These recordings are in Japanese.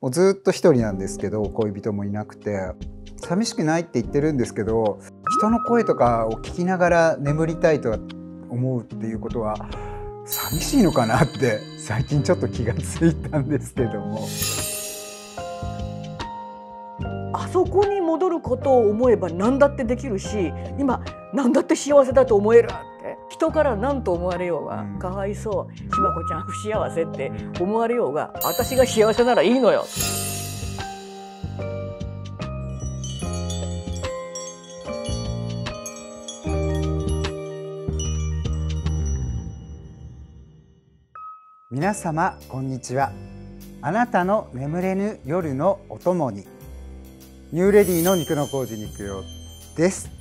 もうずっと一人なんですけど恋人もいなくて寂しくないって言ってるんですけど人の声とかを聞きながら眠りたいとは思うっていうことは寂しいのかなって最近ちょっと気がついたんですけども。あそこに戻ることを思えば何だってできるし今何だって幸せだと思える人から何と思われようが、うん、かわいそう千子ちゃん不幸せって思われようが私が幸せならいいのよ。皆様こんにちはあなたの眠れぬ夜のお供にニューレディの肉の麹肉用です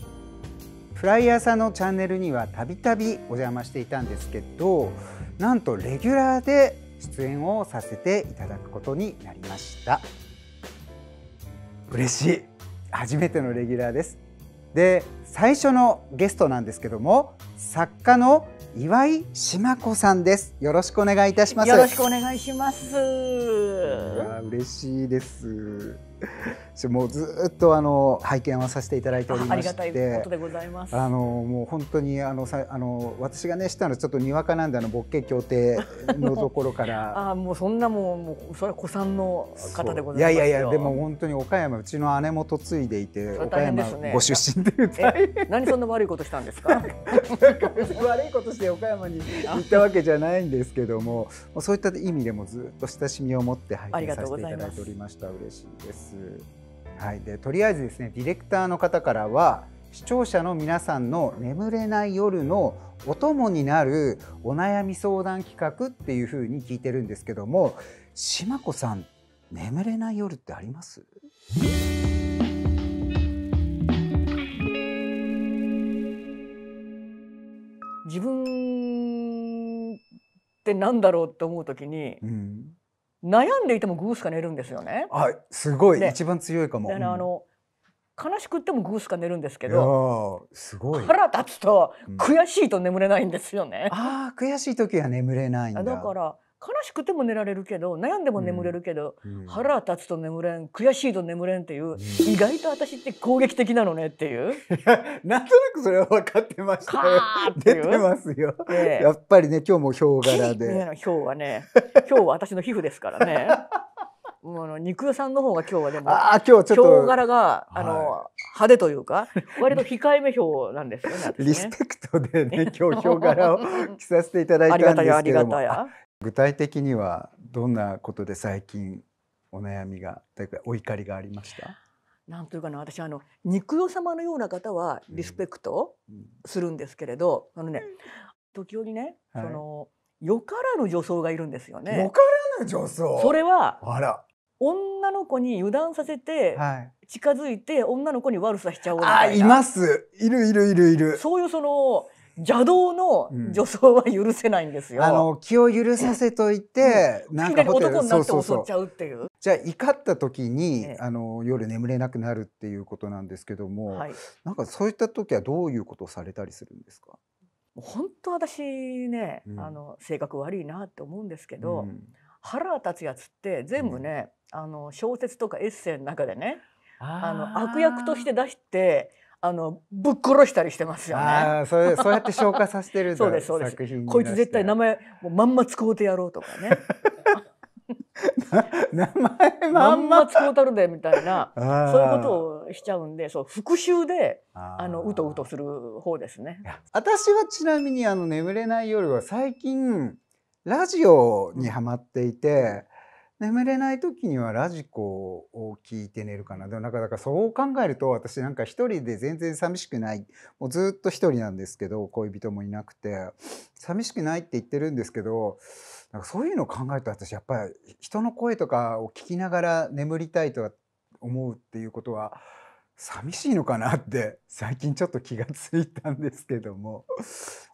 フライヤーさんのチャンネルにはたびたびお邪魔していたんですけどなんとレギュラーで出演をさせていただくことになりました嬉しい初めてのレギュラーですで最初のゲストなんですけども作家の岩井島子さんですよろしくお願いいたしますよろしくお願いします嬉しいです。もうずっとあの拝見はさせていただいておりまして、あのもう本当にあのさあの私がねしたのちょっとにわかなんであのボッケ協定のところから、あもうそんなもうもうそれは古参の方でございますいやいやいやでも本当に岡山うちの姉も嫁いでいて、ね、岡山ご出身で何そんな悪いことしたんですか。悪いことして岡山に行ったわけじゃないんですけども、そういった意味でもずっと親しみを持って拝見させいごいただいておりました。嬉しいです。はい、でとりあえずですねディレクターの方からは視聴者の皆さんの眠れない夜のお供になるお悩み相談企画っていうふうに聞いてるんですけども島子さん眠れない夜ってあります自分ってなんだろうって思うときに、うん、悩んでいてもグースか寝るんですよね。はい、すごい、ね、一番強いかも。あの、うん、悲しくってもグースか寝るんですけどすごい腹立つと、悔しいと眠れないんですよね。ああ悔しい時は眠れないだから悲しくても寝られるけど悩んでも眠れるけど、うん、腹立つと眠れん悔しいと眠れんっていう、うん、意外と私って攻撃的なのねっていう なんとなくそれは分かってました出てますよ、ね、やっぱりね今日もヒョウ柄で、ね、ヒョウはねヒョウは私の皮膚ですからね もうあの肉屋さんの方が今日はでもあ今日ちょっと柄があの、はい、派手というか割と控えめ表なんですよねリスペクトでね 今日表柄を着させていただいたんですけどもありがたや具体的にはどんなことで最近お悩みがというかお怒りがありましたなんというかな私あの肉代様のような方はリスペクトするんですけれど、うんうん、あのね時折ね、はい、そのよからぬ女装がいるんですよね。よからぬ女装それはあら女の子に油断させて、近づいて女の子に悪さしちゃおうみたいな、はい、いますいるいるいるいるそういうその邪道の女装は許せないんですよ。うん、あの気を許させといて、うん、なんか男になって襲っちゃうっていう。そうそうそうじゃあ怒った時に、ええ、あの夜眠れなくなるっていうことなんですけども、はい、なんかそういった時はどういうことをされたりするんですか。本当私ね、うん、あの性格悪いなって思うんですけど、うん、腹立つやつって全部ね、あの小説とかエッセイの中でね、あの悪役として出して。あのぶっ殺したりしてますよね。あそれそうやって消化させてる そうですそうです。こいつ絶対名前もうまんま使うてやろうとかね。名前まんま使うたるでみたいなそういうことをしちゃうんでそう復讐であのうとうとする方ですね私はちなみにあの眠れない夜は最近ラジオにはまっていて、眠れない時にはラジコを聞いて寝るかなでもなかなかそう考えると私なんか一人で全然寂しくないもうずっと一人なんですけど恋人もいなくて寂しくないって言ってるんですけどなんかそういうのを考えると私やっぱり人の声とかを聞きながら眠りたいとは思うっていうことは寂しいのかなって最近ちょっと気がついたんですけども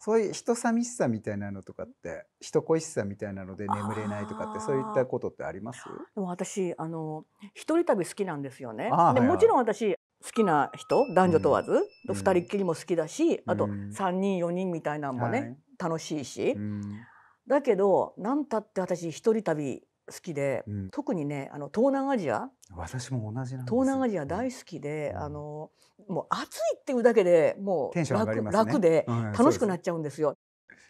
そういう人寂しさみたいなのとかって人恋しさみたいなので眠れないとかってそういったことってありますでも私あの一人旅好きなんですよね。で、はいはい、もちろん私好きな人男女問わず、うん、2人っきりも好きだし、うん、あと3人4人みたいなのもね、楽しいし、うん、だけど何たって私一人旅好きで、うん、特にねあの東南アジア私も同じ東南アジア大好きで、うん、あのもう暑いっていうだけでもう楽楽で楽しくなっちゃうんですよ。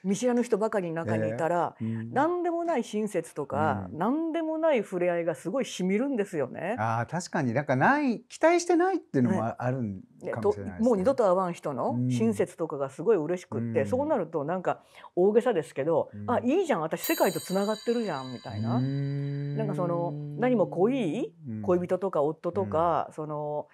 見知らぬ人ばかりの中にいたら、えーうん、何でもない親切とか、うん、何でもない触れ合いがすごいしみるんですよね。あ確かになんかない期待してないっていうのもあるんかもしれない、ねね、もう二度と会わん人の親切とかがすごい嬉しくって、うん、そうなるとなんか大げさですけど、うん、あいいじゃん私世界とつながってるじゃんみたいな。んなんかその何も濃い恋人とか夫とか、その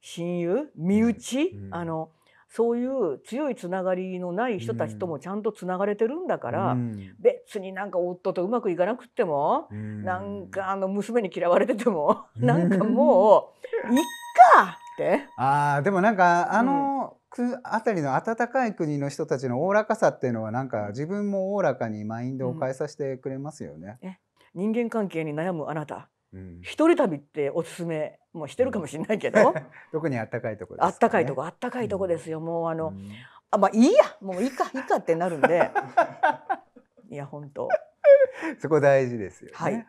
親友身内、あの。そういう強いつながりのない人たちともちゃんとつながれてるんだから、うん、別になんか夫とうまくいかなくっても、うん、なんかあの娘に嫌われてても、うん、なんかもういっかってあでもなんかあの、くあたりの温かい国の人たちのおおらかさっていうのはなんか自分もおおらかにマインドを変えさせてくれますよね。人間関係に悩むあなた一人旅っておすすめもしてるかもしれないけど、うん、特にあったかいとこ、ね、あったかいとこあったかいとこですよ、もうあの、あまあいいやもういいかいいかってなるんで いや本当そこ大事ですよ、ね、はい、はい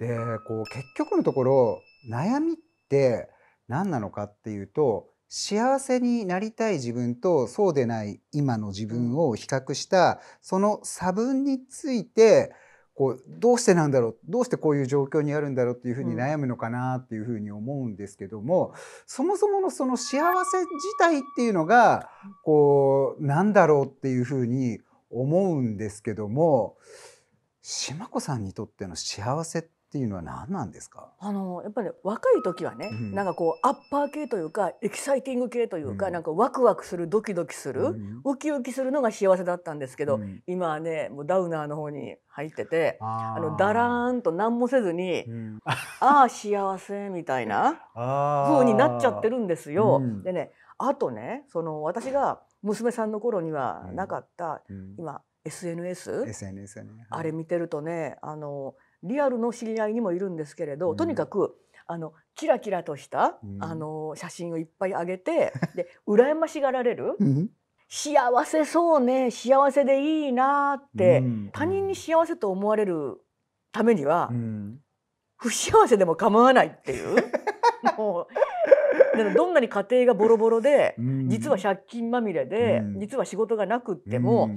でこう結局のところ悩みって何なのかっていうと幸せになりたい自分とそうでない今の自分を比較したその差分についてこうどうしてなんだろうどうしてこういう状況にあるんだろうっていうふうに悩むのかなっていうふうに思うんですけども、そもそものその幸せ自体っていうのがこうなんだろうっていうふうに思うんですけども島子さんにとっての幸せってっていうのは何なんですかあのやっぱり、ね、若い時はね、うん、なんかこうアッパー系というかエキサイティング系というか、うん、なんかワクワクするドキドキする、うん、ウキウキするのが幸せだったんですけど、うん、今はねもうダウナーの方に入っててあのだらーんと何もせずに、ああ幸せみたいな風になっちゃってるんですよ。でねあとねその私が娘さんの頃にはなかった、今 SNS, SNS、ね、あれ見てるとねあのリアルの知り合いにもいるんですけれど、とにかくあのキラキラとした、あの写真をいっぱいあげて で羨ましがられる。幸せそうね幸せでいいなって、他人に幸せと思われるためには、不幸せでも構わないっていう もうどんなに家庭がボロボロで、実は借金まみれで、実は仕事がなくっても、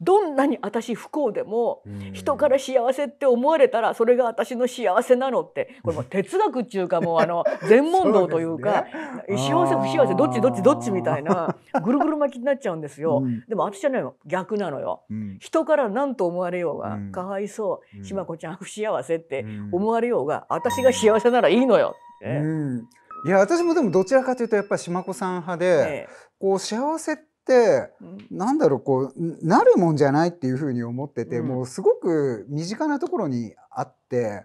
どんなに私不幸でも人から幸せって思われたらそれが私の幸せなのってこれも 哲学っていうかもうあの全問答というか幸せ不幸せどっちどっちどっちみたいなぐるぐる巻きになっちゃうんですよ。でも私じゃない逆なのよ。人から何と思われようがかわいそうしまこちゃん不幸せって思われようが私が幸せならいいのよって。いや私もでもどちらかというとやっぱり島子さん派で、ええ、こう幸せっ、なんだろうこうなるもんじゃないっていうふうに思ってて、もうすごく身近なところにあって。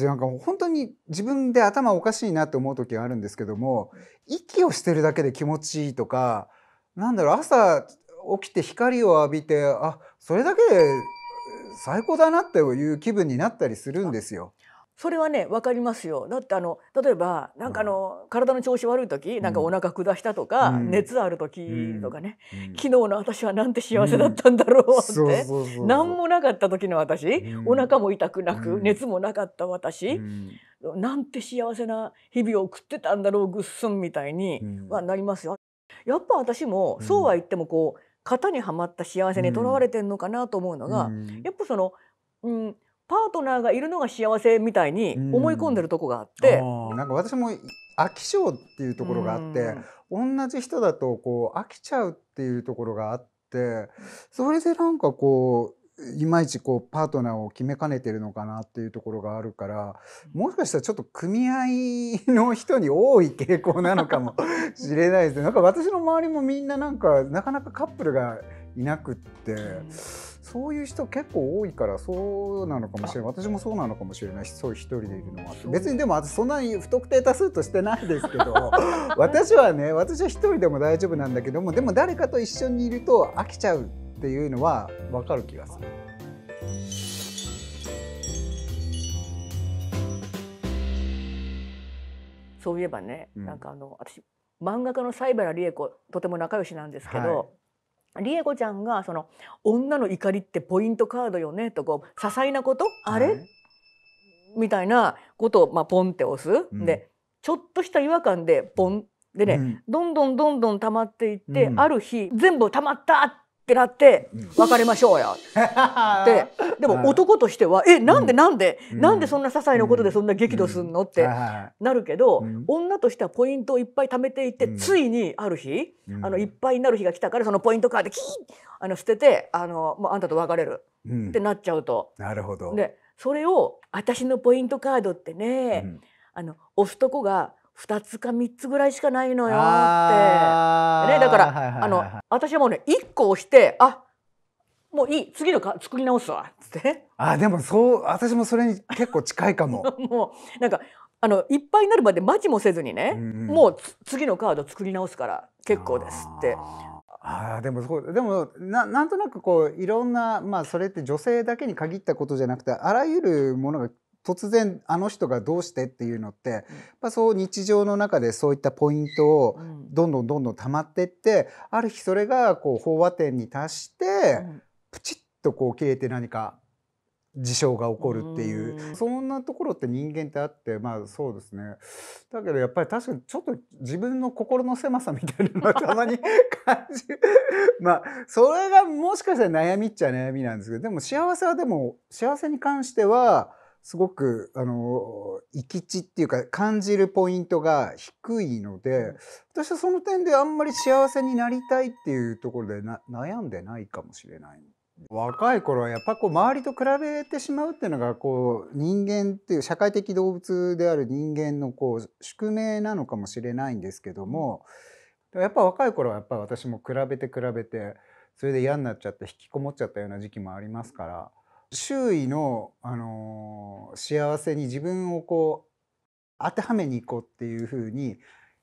なんか本当に自分で頭おかしいなって思う時があるんですけども息をしてるだけで気持ちいいとかなんだろう朝起きて光を浴びてあそれだけで最高だなっていう気分になったりするんですよ。それはね分かりますよだってあの例えばなんかあの体の調子悪い時なんかお腹下したとか、うん、熱ある時とかね、うん、昨日の私はなんて幸せだったんだろうって何もなかった時の私、うん、お腹も痛くなく、熱もなかった私、なんて幸せな日々を送ってたんだろうぐっすんみたいにはなりますよ。やっぱ私もそうは言ってもこう型にはまった幸せにとらわれてるのかなと思うのが、やっぱその、うん、パートナーがいるのが幸せみたいに思い込んでるとこがあって。んなんか私も飽き性っていうところがあって、同じ人だとこう飽きちゃうっていうところがあってそれでなんかこういまいちこうパートナーを決めかねてるのかなっていうところがあるからもしかしたらちょっと組合の人に多い傾向なのかも しれないですねなんか私の周りもみんななんかなかなかカップルがいなくって。そういう人結構多いからそうなのかもしれない私もそうなのかもしれないしそう一人でいるのは別にでも私そんなに不特定多数としてないですけど 私はね私は一人でも大丈夫なんだけどもでも誰かと一緒にいると飽きちゃうっていうのは分かる気がする。そういえばね、うん、なんかあの私漫画家の西原理恵子とても仲良しなんですけど、はいリエゴちゃんがその「女の怒りってポイントカードよね」とこう些細なこと「あれ、はい、みたいなことを、まあ、ポンって押す、うん、でちょっとした違和感でポンでね、うん、どんどんどんどん溜まっていって、ある日全部溜まったっってなって別れましょうよってでも男としては「えなんでなんで、うなんでそんな些細なことでそんな激怒すんの?」ってなるけど、女としてはポイントをいっぱい貯めていって、ついにある日、あのいっぱいになる日が来たからそのポイントカードキーあの捨ててあの、まあ、あんたと別れる、ってなっちゃうと。なるほどでそれを私のポイントカードってね、あの押すとこが二つか三つぐらいしかないのよって、ね、だから、あの私はもうね1個押してあもういい次のか作り直すわっつって、ね、あでもそう私もそれに結構近いかも。もうなんかあのいっぱいになるまで待ちもせずにね、うん、もう次のカード作り直すから結構ですって。あでもそうでもななんとなくこういろんな、まあ、それって女性だけに限ったことじゃなくてあらゆるものが突然あの人がどうしてっていうのって、うん、そう日常の中でそういったポイントをどんどんどんどん溜まってって、うん、ある日それがこう飽和点に達して、うん、プチッとこう消えて何か事象が起こるっていうそんなところって人間ってあってまあそうですねだけどやっぱり確かにちょっと自分の心の狭さみたいなのは たまに感じるまあそれがもしかしたら悩みっちゃ悩みなんですけどでも幸せはでも幸せに関してはすごくあの行き地っていうか感じるポイントが低いので私はその点であんまり幸せになりたいっていうところで悩んでないかもしれない。若い頃はやっぱこう周りと比べてしまうっていうのがこう人間っていう社会的動物である人間のこう宿命なのかもしれないんですけどもやっぱ若い頃はやっぱ私も比べて比べてそれで嫌になっちゃって引きこもっちゃったような時期もありますから。周囲の、あの幸せに自分をこう当てはめに行こうっていうふうに、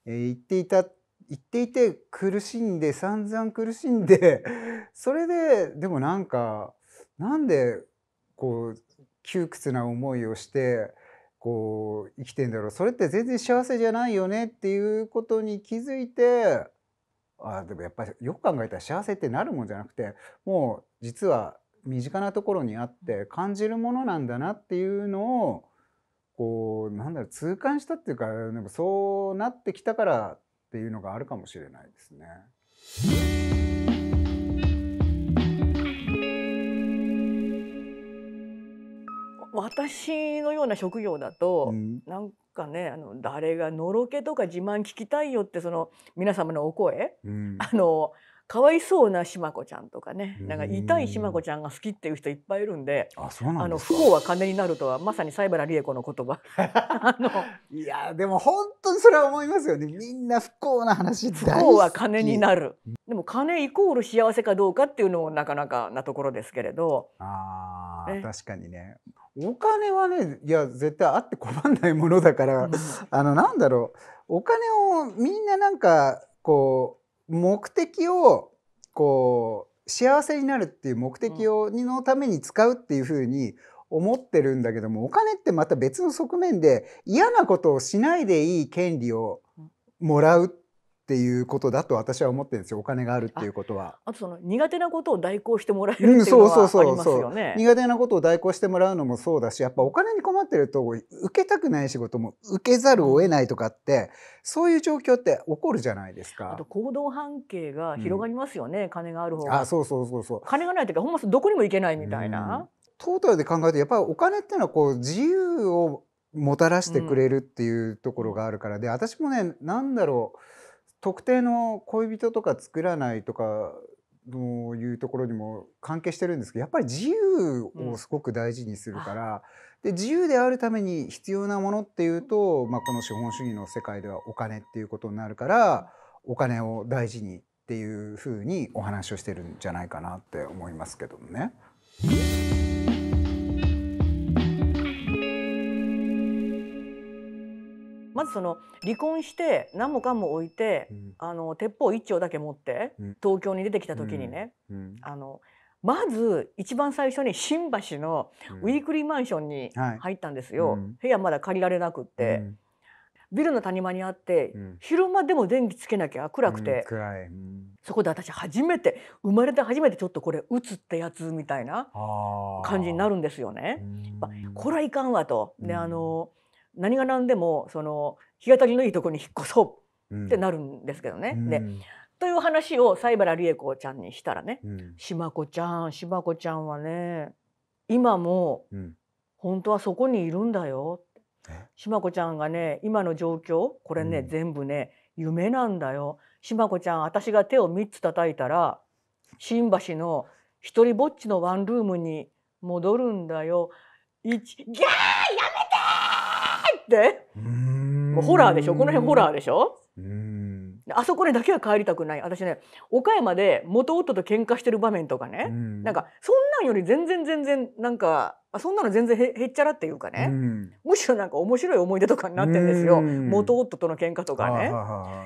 えー、言っていた言っていて苦しんで散々苦しんで それででもなんかなんでこう窮屈な思いをしてこう生きてんだろうそれって全然幸せじゃないよねっていうことに気づいてあでもやっぱりよく考えたら幸せってなるもんじゃなくてもう実は身近なところにあって感じるものなんだなっていうのをこうなんだろう痛感したっていうかなんかそうなってきたからっていうのがあるかもしれないですね。私のような職業だと、うん、なんかねあの誰がのろけとか自慢聞きたいよってその皆様のお声、うん、あのかわいそうなしまこちゃんとかねなんか痛いしまこちゃんが好きっていう人いっぱいいるんであの不幸は金になるとはまさに西原理恵子の言葉 いやでも本当にそれは思いますよねみんな不幸な話不幸は金になるでも金イコール幸せかどうかっていうのもなかなかなところですけれどあ、ね、確かにねお金はねいや絶対あって困んないものだから、うん、あのなんだろうお金をみんななんかこう目的をこう幸せになるっていう目的を、のために使うっていうふうに思ってるんだけどもお金ってまた別の側面で嫌なことをしないでいい権利をもらうっっていうことだと私は思ってるんですよお金があるっていうことはあとその苦手なことを代行してもらえるっていうのはありますよね、苦手なことを代行してもらうのもそうだしやっぱお金に困ってると受けたくない仕事も受けざるを得ないとかって、うん、そういう状況って起こるじゃないですかあと行動半径が広がりますよね、うん、金がある方があそうそうそうそう金がないというかほんまどこにも行けないみたいな、トータルで考えるとやっぱお金っていうのはこう自由をもたらしてくれるっていうところがあるからで私もね何だろう特定の恋人とか作らないとかのいうところにも関係してるんですけどやっぱり自由をすごく大事にするから、うん、で自由であるために必要なものっていうと、まあ、この資本主義の世界ではお金っていうことになるからお金を大事にっていうふうにお話をしてるんじゃないかなって思いますけどもね。ずその離婚して何もかも置いて、うん、あの鉄砲一丁だけ持って、東京に出てきた時にね、あのまず一番最初に新橋のウィークリーマンションに入ったんですよ、はい、部屋まだ借りられなくって、ビルの谷間にあって、昼間でも電気つけなきゃ暗くて、そこで私初めて生まれて初めてちょっとこれつってやつみたいな感じになるんですよね。これはいかんわと、であの何が何でもその日当たりのいいとこに引っ越そうってなるんですけどね。うん、でという話を西原理恵子ちゃんにしたらね「志、う、子ちゃん島子ちゃんはね今も本当はそこにいるんだよ」島子ちゃんがね今の状況これね、うん、全部ね夢なんだよ。島子ちゃん私が手を3つ叩いたら新橋の一人ぼっちのワンルームに戻るんだよ。一ギャーやめってもうホラーでしょこの辺ホラーでしょあそこにだけは帰りたくない私ね岡山で元夫と喧嘩してる場面とかねんなんかそんなんより全然全然なんかそんなの全然へへっちゃらっていうかねむしろなんか面白い思い出とかになってんですよ元夫との喧嘩とかね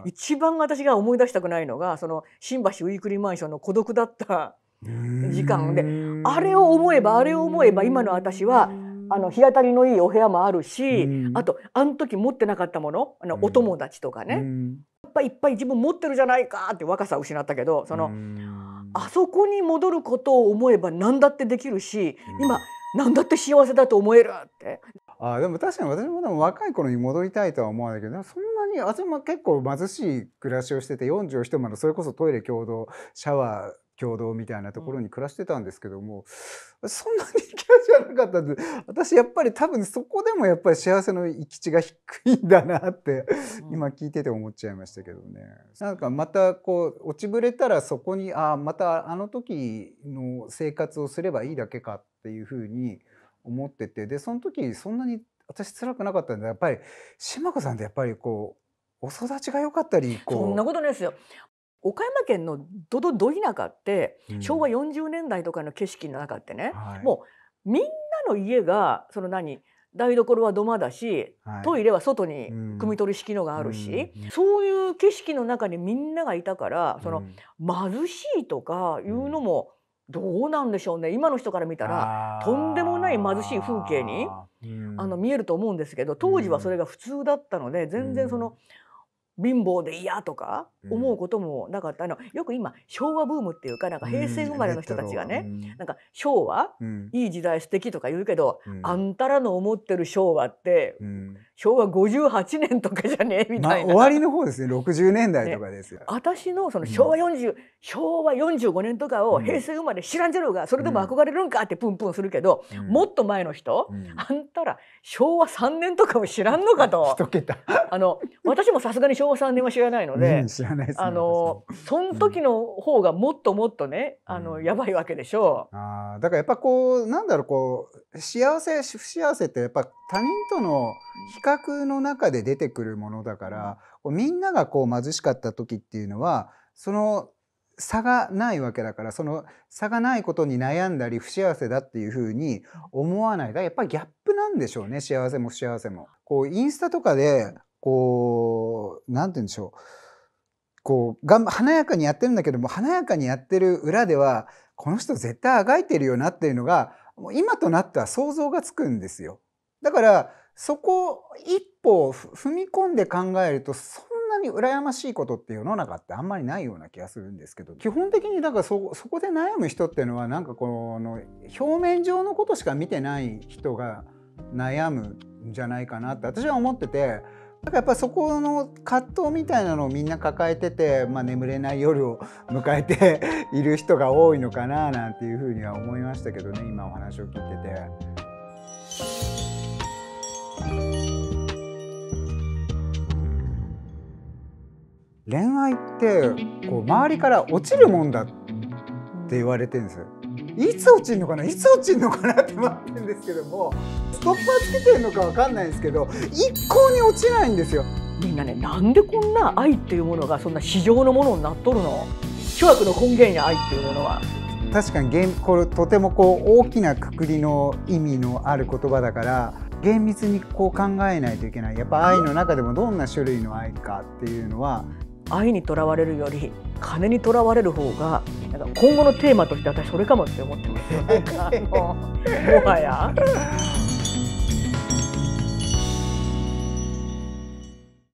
一番私が思い出したくないのがその新橋ウィークリーマンションの孤独だった時間であれを思えばあれを思えば今の私はあの日当たりのいいお部屋もあるし、あとあの時持ってなかったものあのお友達とかね、やっぱいっぱい自分持ってるじゃないかって若さ失ったけどその、あそこに戻ることを思えば何だってできるし、今何だって幸せだと思えるってあでも確かに私もでも若い頃に戻りたいとは思わないけどそんなに私も結構貧しい暮らしをしてて4 0しまでそれこそトイレ共同シャワー共同みたいなところに暮らしてたんですけども、うん、そんなにキャラじゃなかったんで私やっぱり多分そこでもやっぱり幸せの行き地が低いんだなって、うん、今聞いてて思っちゃいましたけどね、うん、なんかまたこう落ちぶれたらそこにああまたあの時の生活をすればいいだけかっていうふうに思っててでその時そんなに私辛くなかったんでやっぱり島子さんってやっぱりこうお育ちが良かったりこうそんなことないですよ岡山県のどどど田舎って昭和40年代とかの景色の中ってね、もうみんなの家がその何台所は土間だし、トイレは外に汲み取り式のがあるし、うん、そういう景色の中にみんながいたから、その貧しいとかいうのもどうなんでしょうね今の人から見たらとんでもない貧しい風景にあの見えると思うんですけど当時はそれが普通だったので全然その。うん貧乏で嫌とか思うこともなかった、うん、あのよく今昭和ブームっていうかなんか平成生まれの人たちがね、うん、なんか昭和、うん、いい時代素敵とか言うけど、あんたらの思ってる昭和って、昭和58年とかじゃねえみたいな、まあ、終わりの方ですね60年代とかですよ、ね、私のその昭和40、うん、昭和45年とかを平成生まれ知らんじゃろうがそれでも憧れるんかってプンプンするけど、うん、もっと前の人、うん、あんたら昭和3年とかを知らんのかと あの私もさすがに昭和3年は知らないので、知らない、でね、あのその時の方がもっともっとね、あのやばいわけでしょう、あだからやっぱこうなんだろうこう幸せ不幸せってやっぱ他人との比較の中で出てくるものだから、うん、みんながこう貧しかった時っていうのはその差がないわけだからその差がないことに悩んだり不幸せだっていうふうに思わないだやっぱりギャップなんでしょうね幸せも不幸せも。こうインスタとかでこう何て言うんでしょうこうが華やかにやってるんだけども華やかにやってる裏ではこの人絶対あがいてるよなっていうのがもう今となっては想像がつくんですよ。だからそこ一歩踏み込んで考えるとそんなに羨ましいことって世の中ってあんまりないような気がするんですけど基本的にだからそそこで悩む人っていうのはなんかこの表面上のことしか見てない人が悩むんじゃないかなって私は思っててだからやっぱそこの葛藤みたいなのをみんな抱えてて、まあ、眠れない夜を迎えている人が多いのかななんていうふうには思いましたけどね今お話を聞いてて。恋愛ってこう周りから落ちるもんだって言われてるんですよ。いつ落ちるのかないつ落ちるのかなって待ってるんですけどもストッパーつけてるのか分かんないんですけど一向に落ちないんですよみんなねなんでこんな愛っていうものがそんな市場のものになっとるの諸悪の根源や愛っていうものは確かにこれとてもこう大きなくくりの意味のある言葉だから厳密にこう考えないといけないやっぱ愛の中でもどんな種類の愛かっていうのは愛にとらわれるより金にとらわれる方がなんか今後のテーマとして私それかもって思ってますよ。なんかもはや。